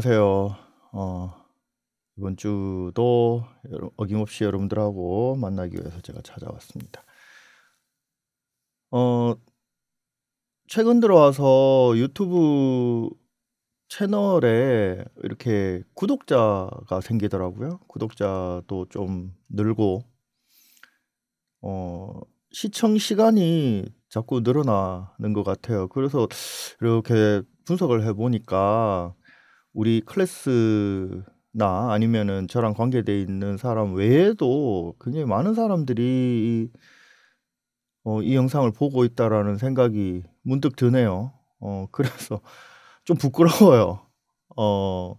안녕하세요. 어, 이번 주도 어김없이 여러분들하고 만나기 위해서 제가 찾아왔습니다. 어, 최근 들어와서 유튜브 채널에 이렇게 구독자가 생기더라고요. 구독자도 좀 늘고, 어, 시청 시간이 자꾸 늘어나는 것 같아요. 그래서 이렇게 분석을 해보니까 우리 클래스나 아니면은 저랑 관계돼 있는 사람 외에도 굉장히 많은 사람들이 어, 이 영상을 보고 있다라는 생각이 문득 드네요. 어, 그래서 좀 부끄러워요. 어,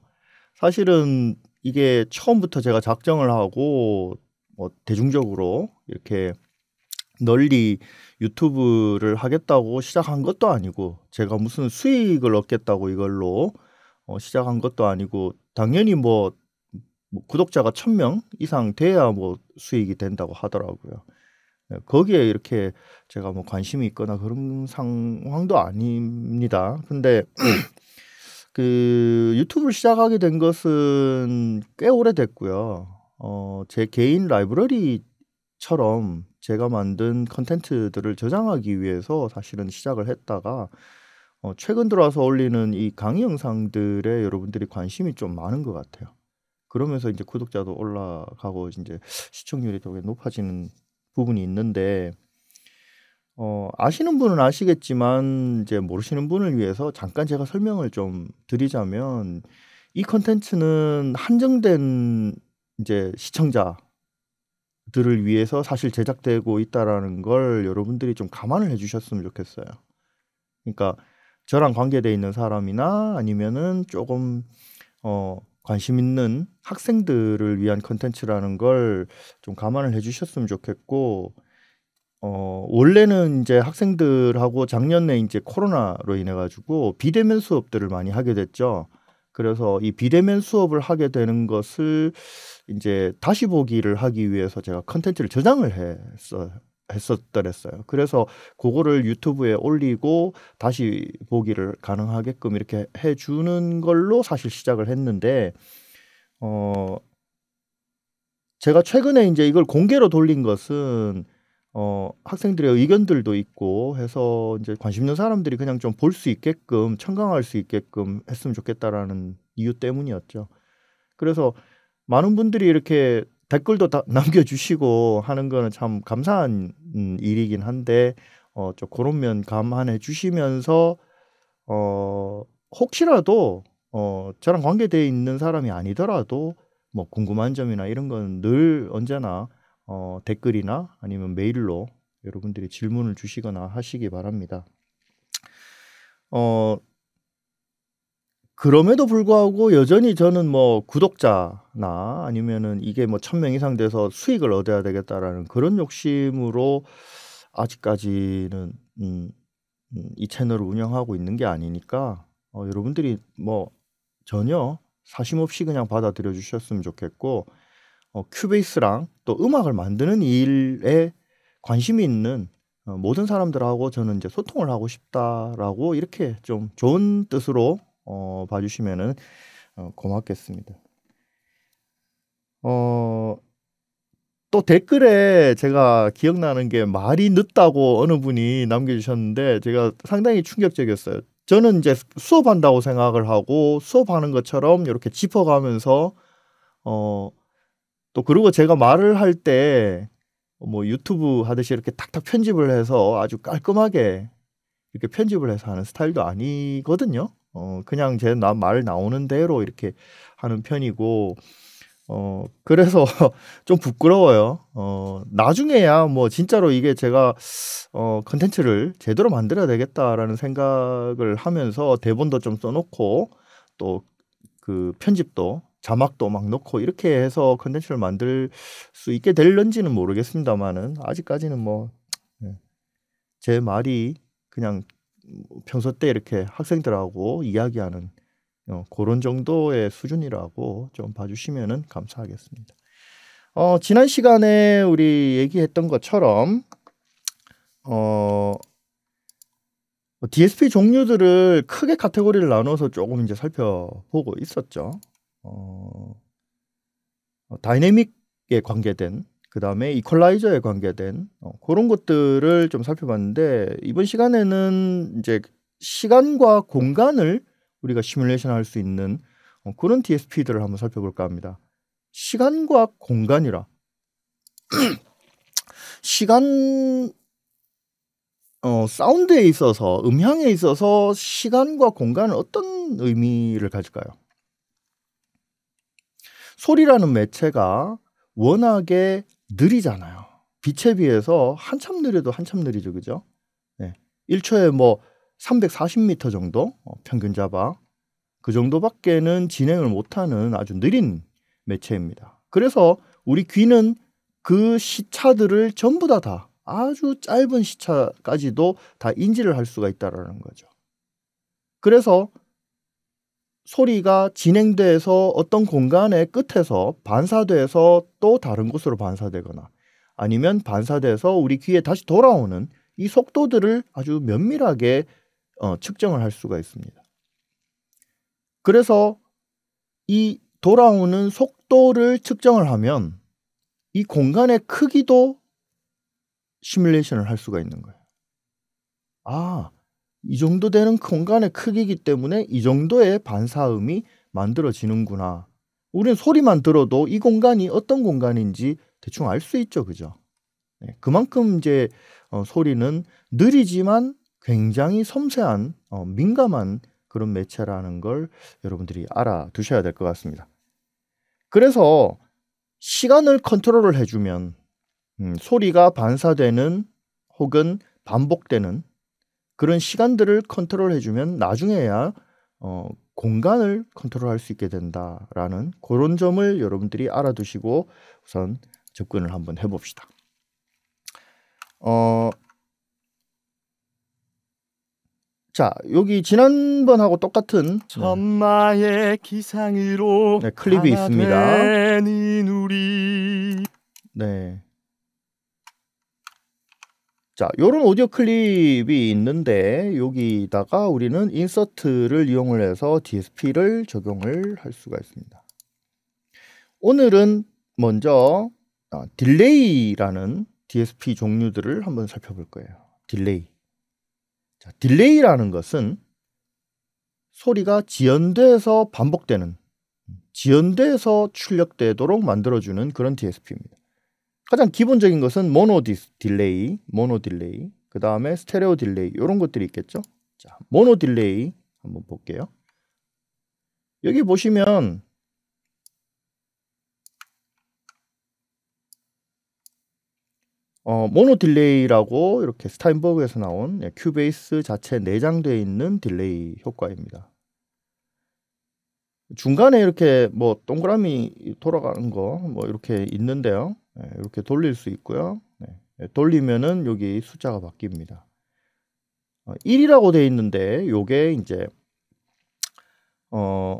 사실은 이게 처음부터 제가 작정을 하고 뭐 대중적으로 이렇게 널리 유튜브를 하겠다고 시작한 것도 아니고 제가 무슨 수익을 얻겠다고 이걸로 어, 시작한 것도 아니고 당연히 뭐, 뭐 구독자가 천명 이상 돼야 뭐 수익이 된다고 하더라고요. 네, 거기에 이렇게 제가 뭐 관심이 있거나 그런 상황도 아닙니다. 근데 그 유튜브를 시작하게 된 것은 꽤 오래됐고요. 어, 제 개인 라이브러리처럼 제가 만든 컨텐츠들을 저장하기 위해서 사실은 시작을 했다가 어, 최근 들어와서 올리는 이 강의 영상들에 여러분들이 관심이 좀 많은 것 같아요. 그러면서 이제 구독자도 올라가고 이제 시청률이 되게 높아지는 부분이 있는데 어, 아시는 분은 아시겠지만 이제 모르시는 분을 위해서 잠깐 제가 설명을 좀 드리자면 이 컨텐츠는 한정된 이제 시청자들을 위해서 사실 제작되고 있다라는 걸 여러분들이 좀 감안을 해주셨으면 좋겠어요. 그러니까 저랑 관계돼 있는 사람이나 아니면은 조금 어 관심 있는 학생들을 위한 컨텐츠라는 걸 좀 감안을 해주셨으면 좋겠고 어 원래는 이제 학생들하고 작년에 이제 코로나로 인해 가지고 비대면 수업들을 많이 하게 됐죠. 그래서 이 비대면 수업을 하게 되는 것을 이제 다시 보기를 하기 위해서 제가 컨텐츠를 저장을 했어요. 했었더랬어요. 그래서 그거를 유튜브에 올리고 다시 보기를 가능하게끔 이렇게 해주는 걸로 사실 시작을 했는데 어 제가 최근에 이제 이걸 공개로 돌린 것은 어 학생들의 의견들도 있고 해서 이제 관심 있는 사람들이 그냥 좀 볼 수 있게끔 청강할 수 있게끔 했으면 좋겠다라는 이유 때문이었죠. 그래서 많은 분들이 이렇게 댓글도 다 남겨주시고 하는 거는 참 감사한 음, 일이긴 한데 어, 좀 그런 면 감안해 주시면서 어, 혹시라도 어, 저랑 관계되어 있는 사람이 아니더라도 뭐 궁금한 점이나 이런 건 늘 언제나 어, 댓글이나 아니면 메일로 여러분들이 질문을 주시거나 하시기 바랍니다. 어, 그럼에도 불구하고 여전히 저는 뭐 구독자나 아니면은 이게 뭐 천 명 이상 돼서 수익을 얻어야 되겠다라는 그런 욕심으로 아직까지는 음, 음, 이 채널을 운영하고 있는 게 아니니까 어, 여러분들이 뭐 전혀 사심 없이 그냥 받아들여 주셨으면 좋겠고 어, 큐베이스랑 또 음악을 만드는 일에 관심이 있는 어, 모든 사람들하고 저는 이제 소통을 하고 싶다라고 이렇게 좀 좋은 뜻으로 어, 봐주시면은 어, 고맙겠습니다. 어, 또 댓글에 제가 기억나는 게 말이 늦다고 어느 분이 남겨주셨는데 제가 상당히 충격적이었어요. 저는 이제 수업한다고 생각을 하고 수업하는 것처럼 이렇게 짚어가면서 어, 또 그리고 제가 말을 할 때 뭐 유튜브 하듯이 이렇게 탁탁 편집을 해서 아주 깔끔하게 이렇게 편집을 해서 하는 스타일도 아니거든요. 어 그냥 제 말 나오는 대로 이렇게 하는 편이고 어 그래서 좀 부끄러워요. 어 나중에야 뭐 진짜로 이게 제가 어 컨텐츠를 제대로 만들어야 되겠다라는 생각을 하면서 대본도 좀 써놓고 또 그 편집도 자막도 막 넣고 이렇게 해서 컨텐츠를 만들 수 있게 될런지는 모르겠습니다만은 아직까지는 뭐제 예. 말이 그냥 뭐 평소 때 이렇게 학생들하고 이야기하는 어, 그런 정도의 수준이라고 좀 봐주시면 감사하겠습니다. 어, 지난 시간에 우리 얘기했던 것처럼 어, DSP 종류들을 크게 카테고리를 나눠서 조금 이제 살펴보고 있었죠. 어, 어 다이내믹에 관계된 그다음에 이퀄라이저에 관계된 어, 그런 것들을 좀 살펴봤는데 이번 시간에는 이제 시간과 공간을 우리가 시뮬레이션 할 수 있는 어, 그런 DSP들을 한번 살펴볼까 합니다. 시간과 공간이라 시간 어, 사운드에 있어서 음향에 있어서 시간과 공간은 어떤 의미를 가질까요? 소리라는 매체가 워낙에 느리잖아요. 빛에 비해서 한참 느려도 한참 느리죠, 그죠? 네. 1초에 뭐 340m 정도 어, 평균 잡아 그 정도밖에는 진행을 못하는 아주 느린 매체입니다. 그래서 우리 귀는 그 시차들을 전부 다 다 아주 짧은 시차까지도 다 인지를 할 수가 있다라는 거죠. 그래서 소리가 진행돼서 어떤 공간의 끝에서 반사돼서 또 다른 곳으로 반사되거나 아니면 반사돼서 우리 귀에 다시 돌아오는 이 속도들을 아주 면밀하게 어, 측정을 할 수가 있습니다. 그래서 이 돌아오는 속도를 측정을 하면 이 공간의 크기도 시뮬레이션을 할 수가 있는 거예요. 아, 이 정도 되는 공간의 크기이기 때문에 이 정도의 반사음이 만들어지는구나. 우리는 소리만 들어도 이 공간이 어떤 공간인지 대충 알 수 있죠, 그죠? 네, 그만큼 이제 어, 소리는 느리지만 굉장히 섬세한 어, 민감한 그런 매체라는 걸 여러분들이 알아두셔야 될 것 같습니다. 그래서 시간을 컨트롤을 해주면 음, 소리가 반사되는 혹은 반복되는 그런 시간들을 컨트롤해주면 나중에야 어, 공간을 컨트롤할 수 있게 된다라는 그런 점을 여러분들이 알아두시고 우선 접근을 한번 해봅시다. 어, 자 여기 지난번하고 똑같은 천마의 기상이로 네, 클립이 있습니다. 네. 자, 요런 오디오 클립이 있는데 여기다가 우리는 인서트를 이용을 해서 DSP를 적용을 할 수가 있습니다. 오늘은 먼저 아, 딜레이라는 DSP 종류들을 한번 살펴볼 거예요. 딜레이. 자, 딜레이라는 것은 소리가 지연돼서 반복되는 지연돼서 출력되도록 만들어주는 그런 DSP입니다. 가장 기본적인 것은 모노 디, 딜레이, 모노 딜레이, 그 다음에 스테레오 딜레이 이런 것들이 있겠죠. 자, 모노 딜레이 한번 볼게요. 여기 보시면 어, 모노 딜레이라고 이렇게 스타인버그에서 나온 예, 큐베이스 자체에 내장되어 있는 딜레이 효과입니다. 중간에 이렇게 뭐 동그라미 돌아가는 거 뭐 이렇게 있는데요. 예, 이렇게 돌릴 수 있고요. 네, 예, 돌리면은 여기 숫자가 바뀝니다. 1이라고 어, 되어 있는데 요게 이제 어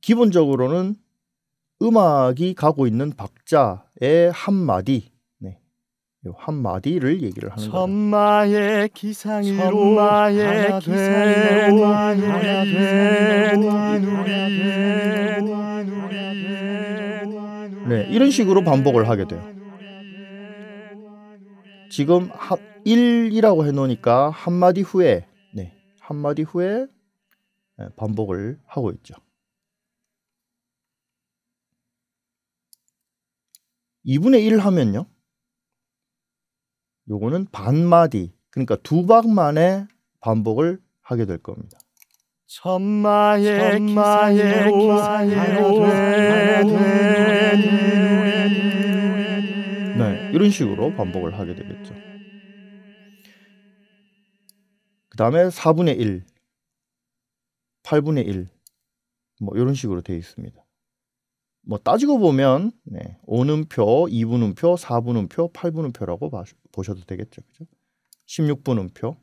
기본적으로는 음악이 가고 있는 박자의 한 마디 네, 한 마디를 얘기를 하는 거마의 기상이로 선마의 기상이로 하나 되 하나 되 네, 이런 식으로 반복을 하게 돼요. 지금 1이라고 해놓으니까 한마디 후에, 네, 한마디 후에 네, 반복을 하고 있죠. 이분의1 하면요. 요거는 반마디, 그러니까 두 박만의 반복을 하게 될 겁니다. 천마의 마사의 기사네 이런 식으로 반복을 하게 되겠죠. 그 다음에 4분의 1, 8분의 1, 뭐 이런 식으로 되어 있습니다. 뭐 따지고 보면 네, 5는표, 2분음표, 4분음표, 8분음표라고 보셔도 되겠죠. 그죠? 16분음표,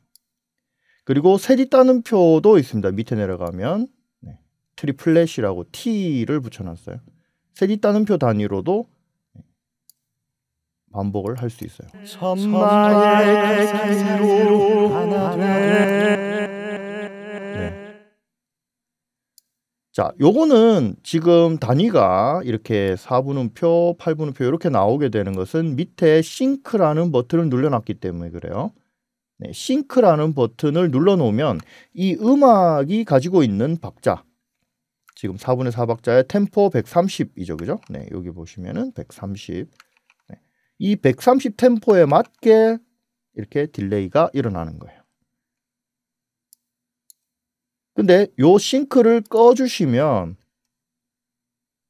그리고 세디 따는 표도 있습니다. 밑에 내려가면 네. 트리플렛이라고 T를 붙여놨어요. 세디 따는 표 단위로도 네. 반복을 할 수 있어요. 천마의 음. 기로 하나 네. 자, 요거는 지금 단위가 이렇게 4분음표, 8분음표 이렇게 나오게 되는 것은 밑에 싱크라는 버튼을 눌러놨기 때문에 그래요. 네, 싱크라는 버튼을 눌러놓으면 이 음악이 가지고 있는 박자 지금 4분의 4박자의 템포 130이죠. 그죠? 네, 여기 보시면은 130. 이 130 템포에 맞게 이렇게 딜레이가 일어나는 거예요. 근데 요 싱크를 꺼주시면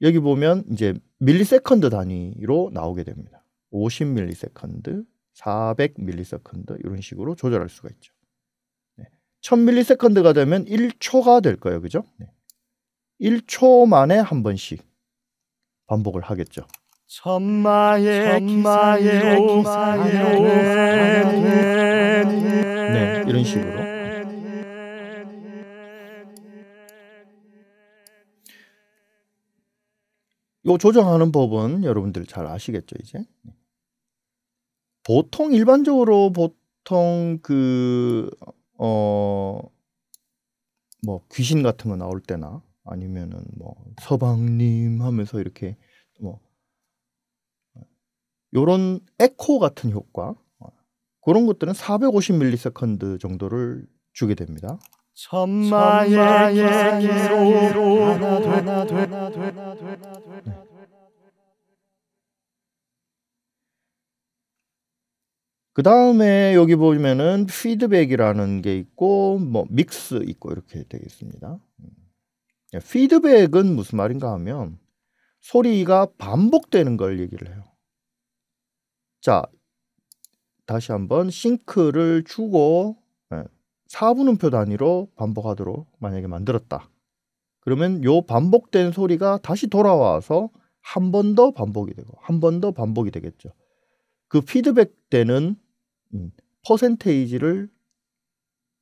여기 보면 이제 밀리세컨드 단위로 나오게 됩니다. 50 밀리세컨드 400 밀리세컨드 이런 식으로 조절할 수가 있죠. 1000 밀리세컨드가 되면 1초가 될 거예요. 그죠? 1초 만에 한 번씩 반복을 하겠죠. 천마의 천마의 네, 이런 식으로. 요 조정하는 법은 여러분들 잘 아시겠죠, 이제? 네. 보통 일반적으로 보통 그어뭐 귀신 같은 거 나올 때나 아니면은 뭐 서방님 하면서 이렇게 뭐 요런 에코 같은 효과 그런 것들은 450ms 정도를 주게 됩니다. 천마의 기로 하나 되나 되나 되나 되나 그 다음에 여기 보면은 피드백이라는 게 있고 뭐 믹스 있고 이렇게 되겠습니다. 피드백은 음. 무슨 말인가 하면 소리가 반복되는 걸 얘기를 해요. 자, 다시 한번 싱크를 주고 4분음표 예, 단위로 반복하도록 만약에 만들었다. 그러면 요 반복된 소리가 다시 돌아와서 한 번 더 반복이 되고 한 번 더 반복이 되겠죠. 그 피드백 되는 퍼센테이지를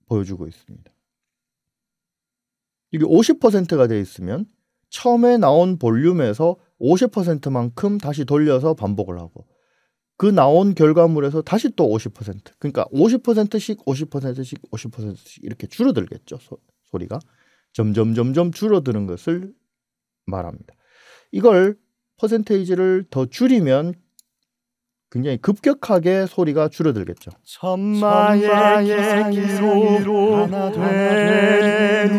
보여주고 있습니다. 이게 50%가 돼 있으면 처음에 나온 볼륨에서 50%만큼 다시 돌려서 반복을 하고 그 나온 결과물에서 다시 또 50%. 그러니까 50%씩 50%씩 50%씩 이렇게 줄어들겠죠. 소, 소리가 점점 점점 줄어드는 것을 말합니다. 이걸 퍼센테이지를 더 줄이면 굉장히 급격하게 소리가 줄어들겠죠. 천마의 기상이로 하나 되리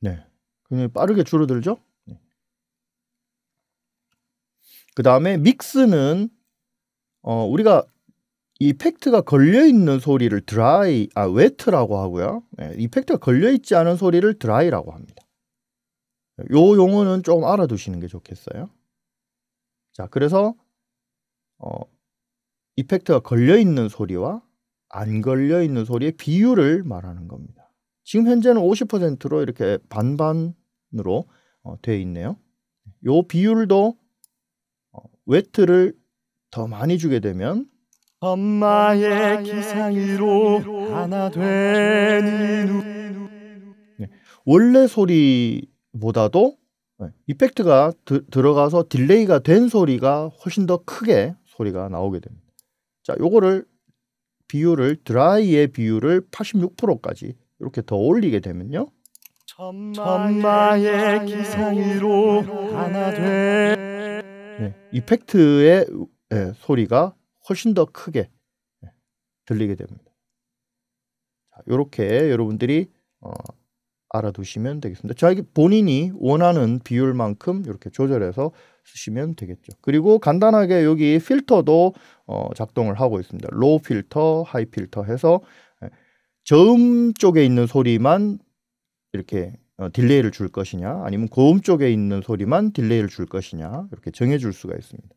네, 굉장히 빠르게 줄어들죠. 네. 그 다음에 믹스는 어, 우리가 이펙트가 걸려 있는 소리를 드라이 아 웨트라고 하고요. 네, 이펙트가 걸려 있지 않은 소리를 드라이라고 합니다. 네. 요 용어는 좀 알아두시는 게 좋겠어요. 자, 그래서 어 이펙트가 걸려 있는 소리와 안 걸려 있는 소리의 비율을 말하는 겁니다. 지금 현재는 50%로 이렇게 반반으로 어, 돼 있네요. 요 비율도 어, 웨트를 더 많이 주게 되면 엄마의 기상이로 하나 되니 네. 원래 소리보다도 네. 이펙트가 드, 들어가서 딜레이가 된 소리가 훨씬 더 크게 소리가 나오게 됩니다. 자, 요거를 비율을 드라이의 비율을 86%까지 이렇게 더 올리게 되면요. 천마의 기상이로 하나 돼. 네, 이펙트의 네, 예, 소리가 훨씬 더 크게 네, 들리게 됩니다. 자, 이렇게 여러분들이 어, 알아두시면 되겠습니다. 자기 본인이 원하는 비율만큼 이렇게 조절해서 쓰시면 되겠죠. 그리고 간단하게 여기 필터도 어, 작동을 하고 있습니다. 로우 필터, 하이 필터 해서 예, 저음 쪽에 있는 소리만 이렇게 어, 딜레이를 줄 것이냐 아니면 고음 쪽에 있는 소리만 딜레이를 줄 것이냐 이렇게 정해줄 수가 있습니다.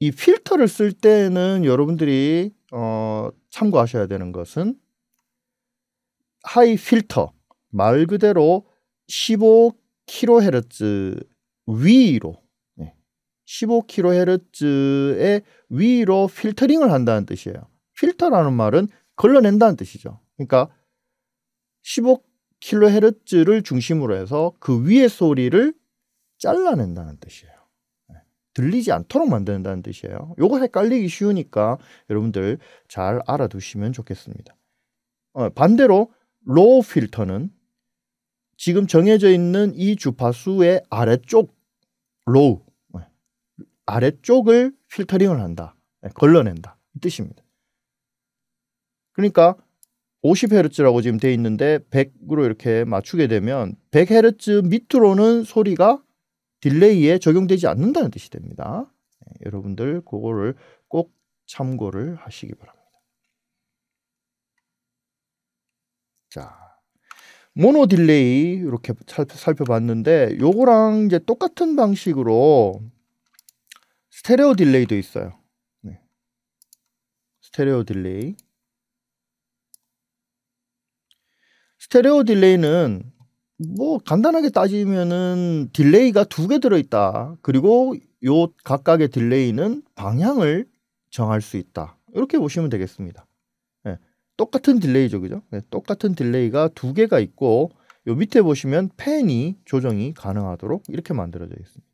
이 필터를 쓸 때는 여러분들이 어, 참고하셔야 되는 것은 하이 필터 말 그대로 15kHz 위로 15kHz의 위로 필터링을 한다는 뜻이에요. 필터라는 말은 걸러낸다는 뜻이죠. 그러니까 15kHz를 중심으로 해서 그 위의 소리를 잘라낸다는 뜻이에요. 네, 들리지 않도록 만든다는 뜻이에요. 요거 헷갈리기 쉬우니까 여러분들 잘 알아두시면 좋겠습니다. 어, 반대로 로우 필터는 지금 정해져 있는 이 주파수의 아래쪽 로우 아래쪽을 필터링을 한다. 예, 걸러낸다. 이 뜻입니다. 그러니까 50Hz라고 지금 돼 있는데 100으로 이렇게 맞추게 되면 100Hz 밑으로는 소리가 딜레이에 적용되지 않는다는 뜻이 됩니다. 예, 여러분들 그거를 꼭 참고를 하시기 바랍니다. 자, 모노 딜레이 이렇게 살펴봤는데 요거랑 이제 똑같은 방식으로 스테레오 딜레이도 있어요. 네. 스테레오 딜레이. 스테레오 딜레이는 뭐 간단하게 따지면은 딜레이가 두 개 들어있다. 그리고 요 각각의 딜레이는 방향을 정할 수 있다. 이렇게 보시면 되겠습니다. 똑같은 딜레이죠, 그죠? 네, 똑같은 딜레이가 두 개가 있고 요 밑에 보시면 펜이 조정이 가능하도록 이렇게 만들어져 있습니다.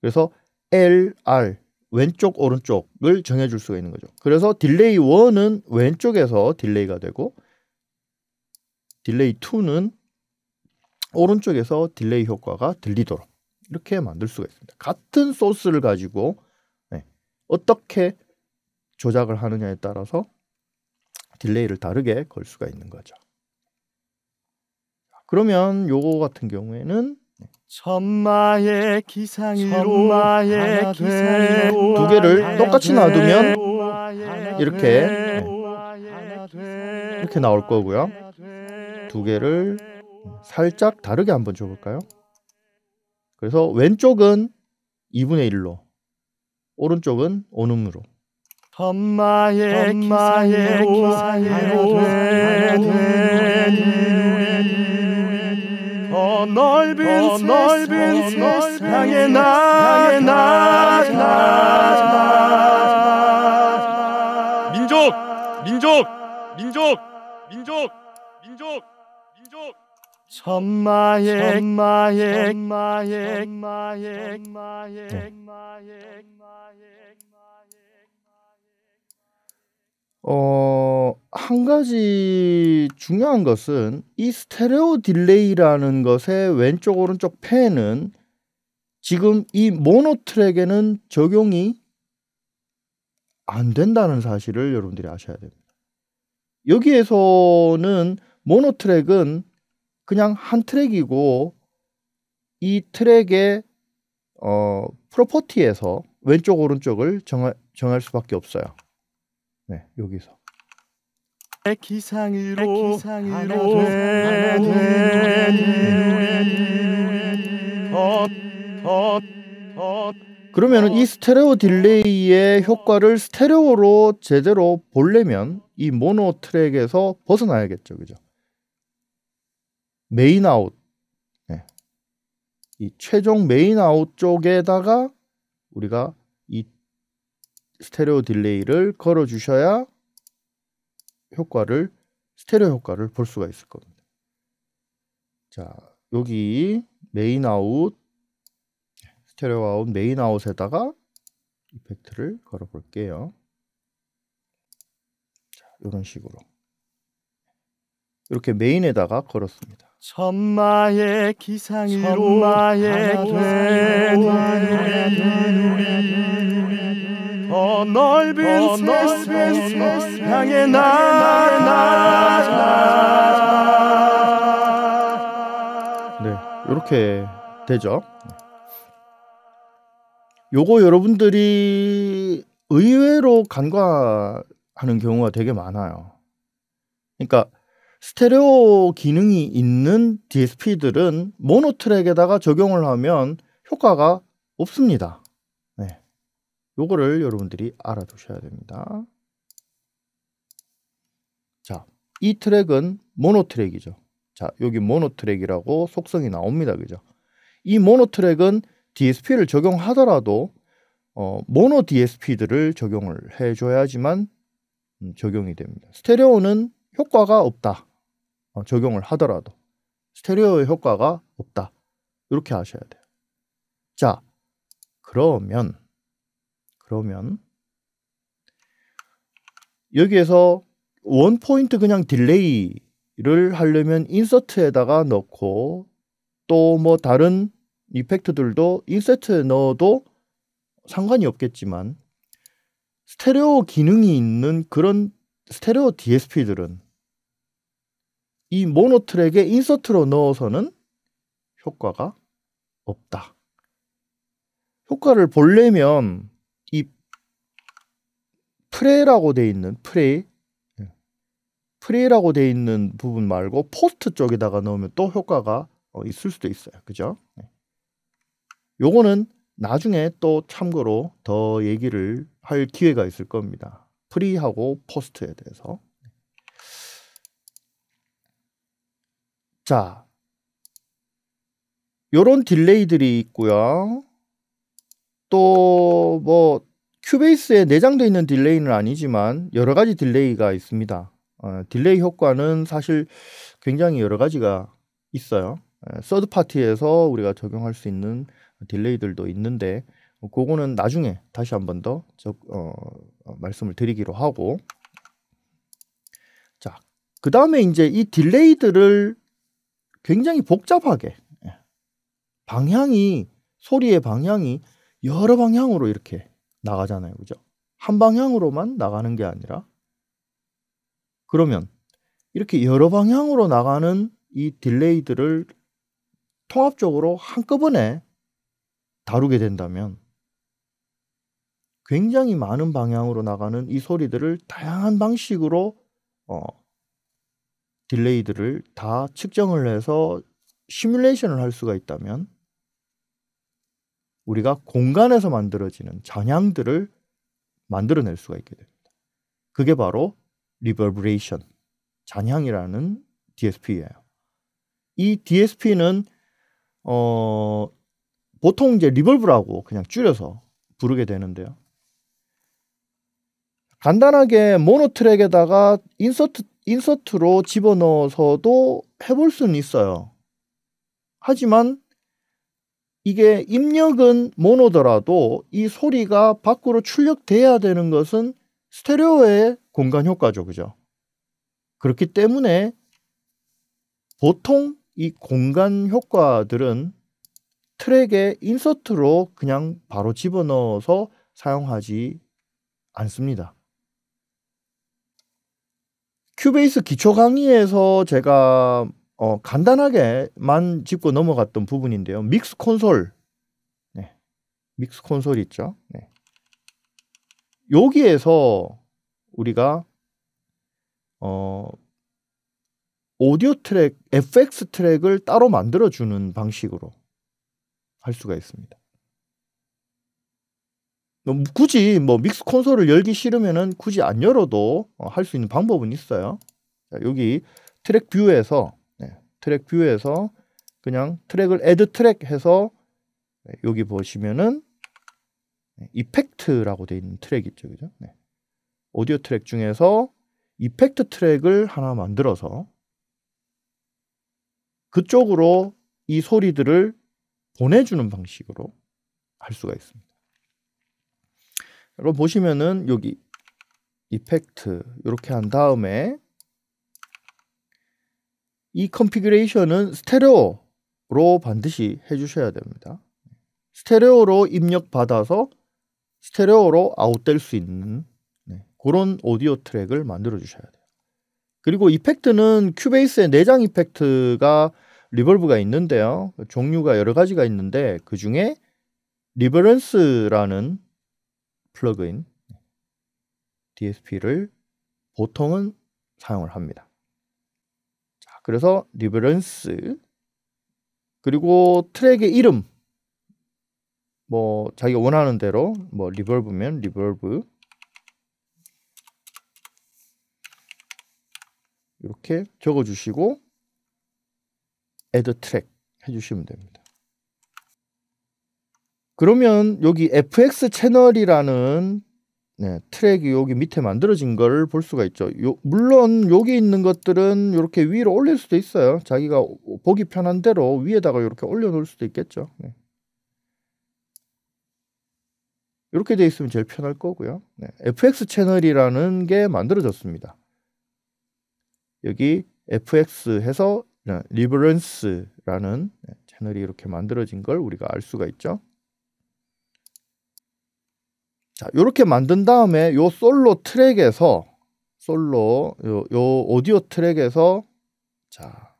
그래서 L, R 왼쪽 오른쪽을 정해줄 수가 있는 거죠. 그래서 딜레이 1은 왼쪽에서 딜레이가 되고 딜레이 2는 오른쪽에서 딜레이 효과가 들리도록 이렇게 만들 수가 있습니다. 같은 소스를 가지고 네, 어떻게 조작을 하느냐에 따라서 딜레이를 다르게 걸 수가 있는 거죠. 그러면 요거 같은 경우에는 천마의 기상으로 두 개를 똑같이 놔두면 이렇게 이렇게 나올 거고요. 두 개를 살짝 다르게 한번 줘볼까요? 그래서 왼쪽은 2분의 1로 오른쪽은 온음으로 엄마의 엄마의 기사에 더 넓은 넓은 세상에 나의 나 민족 민족 민족 민족 민족 민족 천마의 마의 마의 마의 마의 마의 어, 한 가지 중요한 것은 이 스테레오 딜레이라는 것의 왼쪽 오른쪽 팬은 지금 이 모노 트랙에는 적용이 안 된다는 사실을 여러분들이 아셔야 됩니다. 여기에서는 모노 트랙은 그냥 한 트랙이고 이 트랙의 어, 프로퍼티에서 왼쪽 오른쪽을 정하, 정할 수밖에 없어요. 네, 여기서. 기상으로 기상으로 그러면이 스테레오 딜레이의 효과를 스테레오로 제대로 보려면 이 모노 트랙에서 벗어나야겠죠, 그죠? 메인 아웃, 네. 이 최종 메인 아웃 쪽에다가 우리가 스테레오 딜레이를 걸어 주셔야 효과를 스테레오 효과를 볼 수가 있을 겁니다. 자, 여기 메인 아웃 스테레오 아웃 메인 아웃에다가 이펙트를 걸어 볼게요. 자, 이런 식으로 이렇게 메인에다가 걸었습니다. 천마의 기상이로 천마의 기상이로 넓은 세상 향해 나아가 네, 이렇게 되죠. 요거 여러분들이 의외로 간과하는 경우가 되게 많아요. 그러니까 스테레오 기능이 있는 DSP들은 모노 트랙에다가 적용을 하면 효과가 없습니다. 요거를 여러분들이 알아두셔야 됩니다. 자, 이 트랙은 모노 트랙이죠. 자, 여기 모노 트랙이라고 속성이 나옵니다. 그죠? 이 모노 트랙은 DSP를 적용하더라도 어, 모노 DSP들을 적용을 해줘야지만 음, 적용이 됩니다. 스테레오는 효과가 없다. 어, 적용을 하더라도 스테레오의 효과가 없다. 이렇게 하셔야 돼요. 자, 그러면 그러면 여기에서 원 포인트 그냥 딜레이를 하려면 인서트에다가 넣고 또 뭐 다른 이펙트들도 인서트에 넣어도 상관이 없겠지만 스테레오 기능이 있는 그런 스테레오 DSP들은 이 모노 트랙에 인서트로 넣어서는 효과가 없다. 효과를 보려면 프레라고 돼 있는 프레프레라고돼 예. 있는 부분 말고 포스트 쪽에다가 넣으면 또 효과가 어, 있을 수도 있어요. 그죠? 예. 요거는 나중에 또 참고로 더 얘기를 할 기회가 있을 겁니다. 프리하고 포스트에 대해서. 자, 요런 딜레이들이 있고요. 또뭐 큐베이스에 내장되어 있는 딜레이는 아니지만 여러 가지 딜레이가 있습니다. 어, 딜레이 효과는 사실 굉장히 여러 가지가 있어요. 서드 어, 파티에서 우리가 적용할 수 있는 딜레이들도 있는데 그거는 나중에 다시 한번더 어, 어, 말씀을 드리기로 하고 자, 그 다음에 이제 이 딜레이들을 굉장히 복잡하게 예, 방향이 소리의 방향이 여러 방향으로 이렇게 나가잖아요. 그죠? 한 방향으로만 나가는 게 아니라 그러면 이렇게 여러 방향으로 나가는 이 딜레이들을 통합적으로 한꺼번에 다루게 된다면 굉장히 많은 방향으로 나가는 이 소리들을 다양한 방식으로 어, 딜레이들을 다 측정을 해서 시뮬레이션을 할 수가 있다면 우리가 공간에서 만들어지는 전향들을 만들어낼 수가 있게 됩니다. 그게 바로 리버브레이션, 잔향이라는 DSP예요. 이 DSP는 어, 보통 이제 리버브라고 그냥 줄여서 부르게 되는데요. 간단하게 모노 트랙에다가 인서트 인서트로 집어넣어서도 해볼 수는 있어요. 하지만 이게 입력은 모노더라도 이 소리가 밖으로 출력돼야 되는 것은 스테레오의 공간 효과죠. 그죠? 그렇기 때문에 보통 이 공간 효과들은 트랙에 인서트로 그냥 바로 집어넣어서 사용하지 않습니다. 큐베이스 기초 강의에서 제가 어, 간단하게만 짚고 넘어갔던 부분인데요. 믹스 콘솔, 네. 믹스 콘솔 있죠. 네. 여기에서 우리가 어, 오디오 트랙, FX 트랙을 따로 만들어주는 방식으로 할 수가 있습니다. 뭐, 굳이 뭐 믹스 콘솔을 열기 싫으면 굳이 안 열어도 어, 할수 있는 방법은 있어요. 자, 여기 트랙 뷰에서 트랙 뷰에서 그냥 트랙을 add 트랙 해서 여기 보시면은 이펙트라고 되어 있는 트랙 있죠. 그죠? 네. 오디오 트랙 중에서 이펙트 트랙을 하나 만들어서 그쪽으로 이 소리들을 보내주는 방식으로 할 수가 있습니다. 여러분 보시면은 여기 이펙트 이렇게 한 다음에 이 컨피그레이션은 스테레오로 반드시 해주셔야 됩니다. 스테레오로 입력받아서 스테레오로 아웃될 수 있는 네, 그런 오디오 트랙을 만들어 주셔야 돼요. 그리고 이펙트는 큐베이스의 내장 이펙트가 리버브가 있는데요. 종류가 여러 가지가 있는데 그 중에 리버런스라는 플러그인 DSP를 네, 보통은 사용을 합니다. 그래서 리버런스 그리고 트랙의 이름 뭐 자기가 원하는 대로 뭐 리벌브면 리벌브 이렇게 적어주시고 add track 해주시면 됩니다. 그러면 여기 fx 채널이라는 네, 트랙이 여기 밑에 만들어진 걸 볼 수가 있죠. 요, 물론 여기 있는 것들은 이렇게 위로 올릴 수도 있어요. 자기가 보기 편한 대로 위에다가 이렇게 올려놓을 수도 있겠죠. 네. 이렇게 돼 있으면 제일 편할 거고요. 네. FX 채널이라는 게 만들어졌습니다. 여기 FX 해서 네, 리버런스라는 네, 채널이 이렇게 만들어진 걸 우리가 알 수가 있죠. 자, 요렇게 만든 다음에 요 솔로 트랙에서 솔로 요, 요 오디오 트랙에서 자,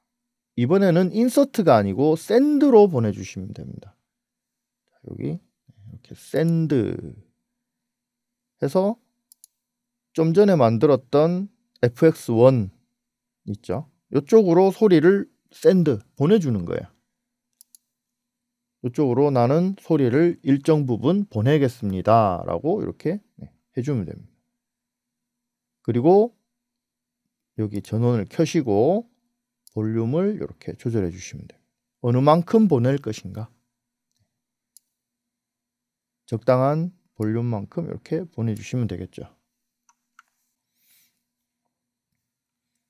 이번에는 인서트가 아니고 샌드로 보내 주시면 됩니다. 자, 여기 네, 이렇게 샌드 해서 좀 전에 만들었던 FX1 있죠? 이쪽으로 소리를 샌드 보내주는 거예요. 이쪽으로 나는 소리를 일정 부분 보내겠습니다. 라고 이렇게 네, 해주면 됩니다. 그리고 여기 전원을 켜시고 볼륨을 이렇게 조절해 주시면 됩니다. 어느 만큼 보낼 것인가? 적당한 볼륨만큼 이렇게 보내주시면 되겠죠.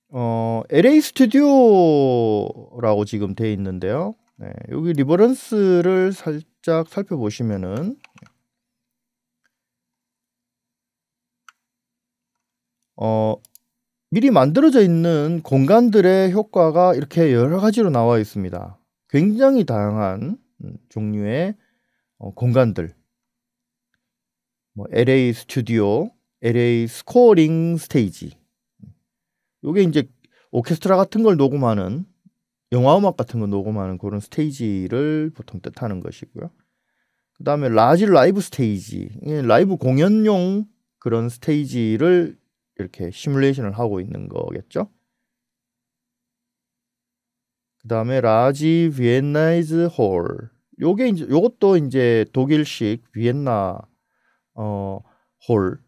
어, LA 스튜디오라고 지금 되 있는데요. 네, 여기 리버런스를 살짝 살펴보시면은 어, 미리 만들어져 있는 공간들의 효과가 이렇게 여러 가지로 나와 있습니다. 굉장히 다양한 음, 종류의 어, 공간들. 뭐 LA 스튜디오, LA 스코어링 스테이지. 요게 이제 오케스트라 같은 걸 녹음하는 영화 음악 같은 거 녹음하는 그런 스테이지를 보통 뜻하는 것이고요. 그다음에 라지 라이브 스테이지, 라이브 공연용 그런 스테이지를 이렇게 시뮬레이션을 하고 있는 거겠죠. 그다음에 라지 비엔나이즈 홀. 요게 이제 요것도 이제 독일식 비엔나 어 홀.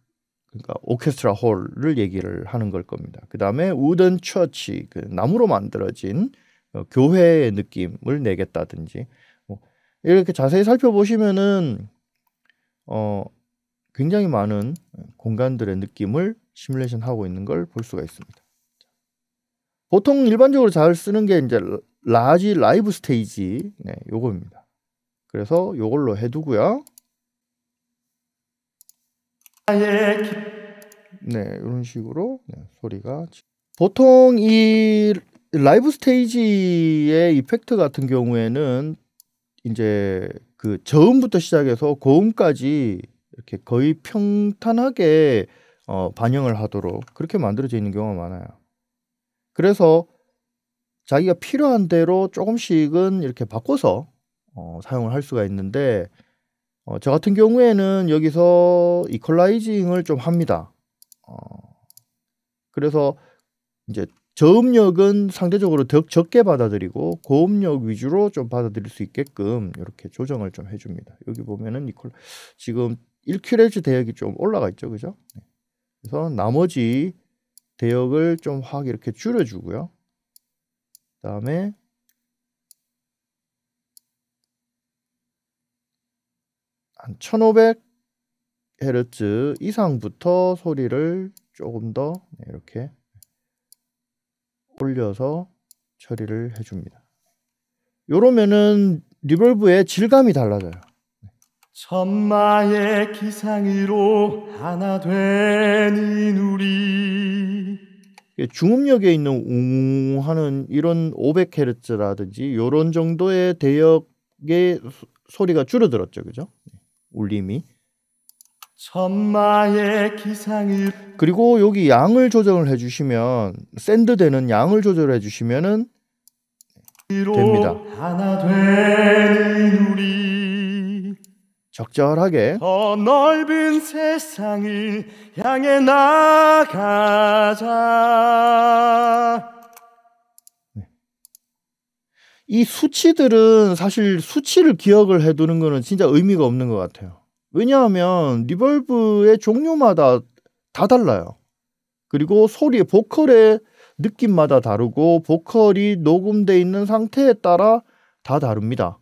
그러니까 오케스트라 홀을 얘기를 하는 걸 겁니다. 그다음에 우든 처치, 그 나무로 만들어진 어, 교회의 느낌을 내겠다든지 뭐 이렇게 자세히 살펴보시면은 어 굉장히 많은 공간들의 느낌을 시뮬레이션 하고 있는 걸 볼 수가 있습니다. 보통 일반적으로 잘 쓰는 게 이제 라지 라이브 스테이지 네, 요거입니다. 그래서 요걸로 해두고요. 네, 이런 식으로 네, 소리가 보통 이 라이브 스테이지의 이펙트 같은 경우에는 이제 그 저음부터 시작해서 고음까지 이렇게 거의 평탄하게 어, 반영을 하도록 그렇게 만들어져 있는 경우가 많아요. 그래서 자기가 필요한 대로 조금씩은 이렇게 바꿔서 어, 사용을 할 수가 있는데 어, 저 같은 경우에는 여기서 이퀄라이징을 좀 합니다. 어, 그래서 이제 저음력은 상대적으로 더 적게 받아들이고 고음력 위주로 좀 받아들일 수 있게끔 이렇게 조정을 좀 해줍니다. 여기 보면은 이콜 지금 1 k h z 대역이 좀 올라가 있죠, 그죠? 네. 그래서 나머지 대역을 좀 확 이렇게 줄여주고요. 그다음에 한 1500Hz 이상부터 소리를 조금 더 네, 이렇게 올려서 처리를 해줍니다. 요러면은 리볼브의 질감이 달라져요. 천마의 기상이로 하나 되는 우리 중음역에 있는 웅 하는 이런 5 0 0헤르라든지 요런 정도의 대역의 소리가 줄어들었죠. 그죠? 울림이. 천마의 기상을 그리고 여기 양을 조절을 해주시면 샌드 되는 양을 조절해 주시면은 됩니다. 하나 되는 우리 적절하게 더 넓은 세상을 향해 나가자. 네. 이 수치들은 사실 수치를 기억을 해두는 거는 진짜 의미가 없는 것 같아요. 왜냐하면 리벌브의 종류마다 다 달라요. 그리고 소리의 보컬의 느낌마다 다르고 보컬이 녹음되어 있는 상태에 따라 다 다릅니다.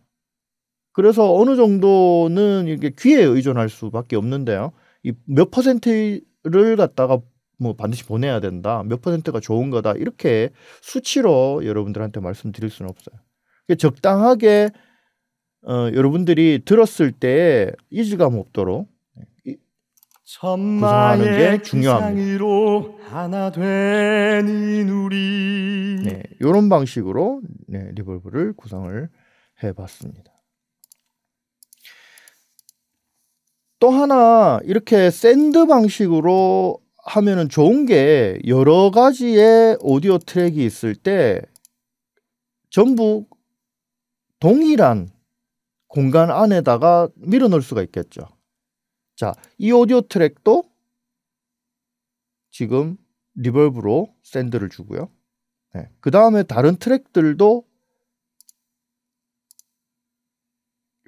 그래서 어느 정도는 이렇게 귀에 의존할 수밖에 없는데요. 이 몇 퍼센트를 갖다가 뭐 반드시 보내야 된다. 몇 퍼센트가 좋은 거다. 이렇게 수치로 여러분들한테 말씀드릴 수는 없어요. 적당하게 어, 여러분들이 들었을 때 이질감 없도록 구성하는 게 중요합니다. 네, 이런 방식으로 네, 리볼브를 구성을 해봤습니다. 또 하나 이렇게 샌드 방식으로 하면은 좋은 게 여러 가지의 오디오 트랙이 있을 때 전부 동일한 공간 안에다가 밀어 넣을 수가 있겠죠. 자, 이 오디오 트랙도 지금 리버브로 샌드를 주고요. 네. 그 다음에 다른 트랙들도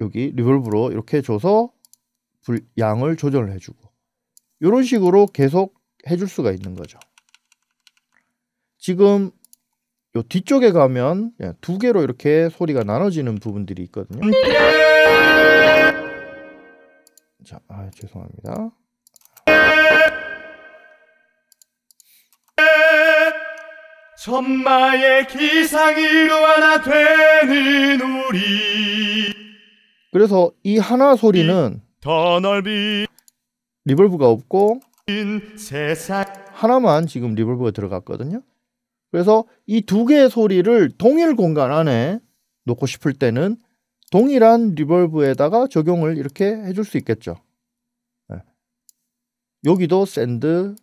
여기 리버브로 이렇게 줘서 양을 조절을 해주고 이런 식으로 계속 해줄 수가 있는 거죠. 지금 요 뒤쪽에 가면 예, 두 개로 이렇게 소리가 나눠지는 부분들이 있거든요. 자, 아, 죄송합니다. 천마의 기상이로 하나 되는 우리. 그래서 이 하나 소리는 더 넓이 리볼브가 없고 세상 하나만 지금 리볼브가 들어갔거든요. 그래서 이 두 개의 소리를 동일 공간 안에 놓고 싶을 때는 동일한 리벌브에다가 적용을 이렇게 해줄 수 있겠죠. 예. 여기도 샌드,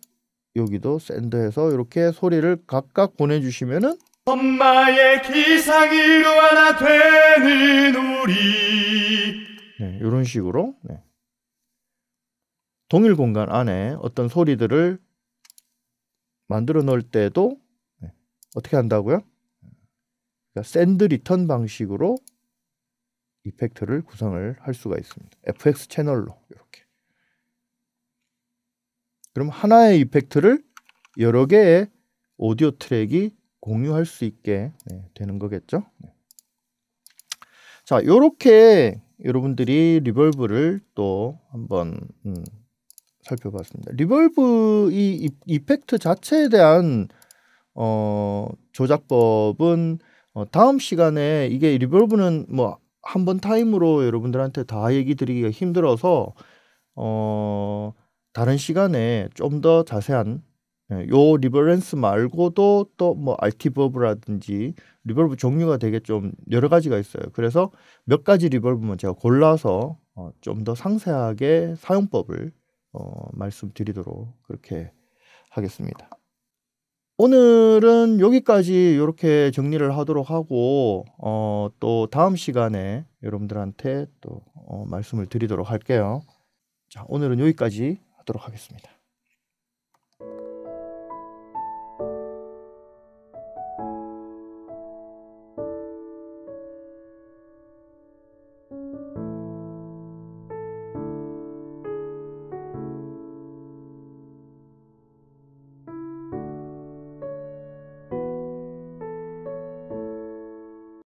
여기도 샌드해서 이렇게 소리를 각각 보내주시면은 엄마의 기상이로 하나 되는 우리 네, 이런 식으로 네. 동일 공간 안에 어떤 소리들을 만들어 놓을 때도 어떻게 한다고요? 그러니까 샌드 리턴 방식으로 이펙트를 구성을 할 수가 있습니다. FX 채널로 이렇게. 그럼 하나의 이펙트를 여러 개의 오디오 트랙이 공유할 수 있게 네, 되는 거겠죠. 네. 자, 이렇게 여러분들이 리벌브를 또 한번 음, 살펴봤습니다. 리벌브 이, 이 이펙트 자체에 대한 어, 조작법은 어, 다음 시간에 이게 리볼브는 뭐 한 번 타임으로 여러분들한테 다 얘기 드리기가 힘들어서 어, 다른 시간에 좀 더 자세한 네, 요 리버런스 말고도 또뭐 알티버브라든지 리버브 종류가 되게 좀 여러 가지가 있어요. 그래서 몇 가지 리버브만 제가 골라서 어, 좀 더 상세하게 사용법을 어, 말씀드리도록 그렇게 하겠습니다. 오늘은 여기까지 이렇게 정리를 하도록 하고 어, 또 다음 시간에 여러분들한테 또 어, 말씀을 드리도록 할게요. 자, 오늘은 여기까지 하도록 하겠습니다.